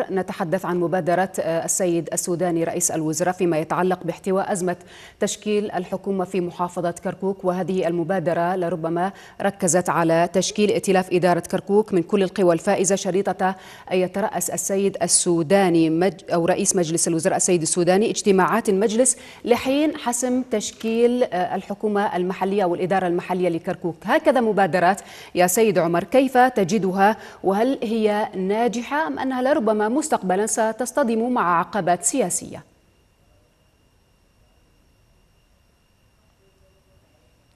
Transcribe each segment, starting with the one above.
مصر نتحدث عن مبادرة آه، السيد السوداني رئيس الوزراء فيما يتعلق باحتواء أزمة تشكيل الحكومة في محافظة كركوك وهذه المبادرة لربما ركزت على تشكيل ائتلاف إدارة كركوك من كل القوى الفائزة شريطة أن يترأس السيد السوداني مج أو رئيس مجلس الوزراء السيد السوداني اجتماعات المجلس لحين حسم تشكيل آه، الحكومة المحلية والإدارة المحلية لكركوك هكذا مبادرات يا سيد عمر كيف تجدها وهل هي ناجحة أم أنها لربما مستقبلا ستصطدم مع عقبات سياسية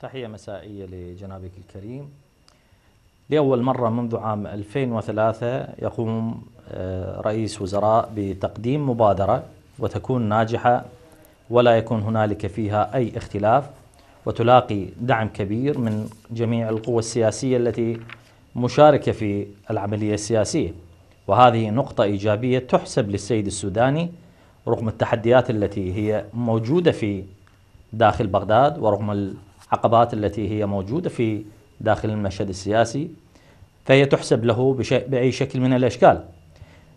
تحية مسائية لجنابك الكريم لأول مرة منذ عام 2003 يقوم آه، رئيس وزراء بتقديم مبادرة وتكون ناجحة ولا يكون هنالك فيها أي اختلاف وتلاقي دعم كبير من جميع القوى السياسية التي مشاركة في العملية السياسية وهذه نقطة إيجابية تحسب للسيد السوداني رغم التحديات التي هي موجودة في داخل بغداد ورغم العقبات التي هي موجودة في داخل المشهد السياسي فهي تحسب له بأي شكل من الأشكال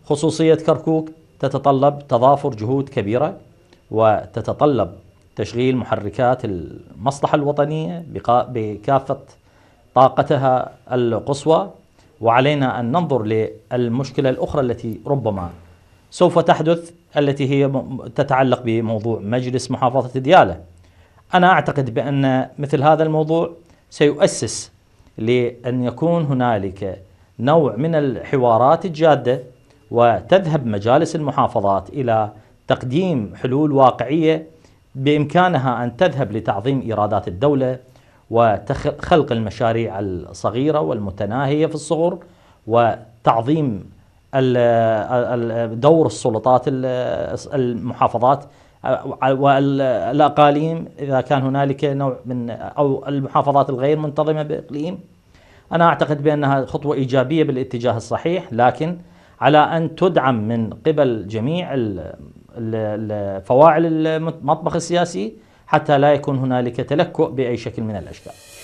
خصوصية كركوك تتطلب تضافر جهود كبيرة وتتطلب تشغيل محركات المصلحة الوطنية بكافة طاقتها القصوى وعلينا أن ننظر للمشكلة الأخرى التي ربما سوف تحدث التي هي تتعلق بموضوع مجلس محافظة ديالة أنا أعتقد بأن مثل هذا الموضوع سيؤسس لأن يكون هنالك نوع من الحوارات الجادة وتذهب مجالس المحافظات إلى تقديم حلول واقعية بإمكانها أن تذهب لتعظيم إيرادات الدولة وخلق المشاريع الصغيرة والمتناهية في الصغر وتعظيم دور السلطات المحافظات والاقاليم اذا كان هنالك نوع من او المحافظات الغير منتظمه باقليم انا اعتقد بانها خطوه ايجابيه بالاتجاه الصحيح لكن على ان تدعم من قبل جميع الفواعل المطبخ السياسي حتى لا يكون هنالك تلكؤ باي شكل من الاشكال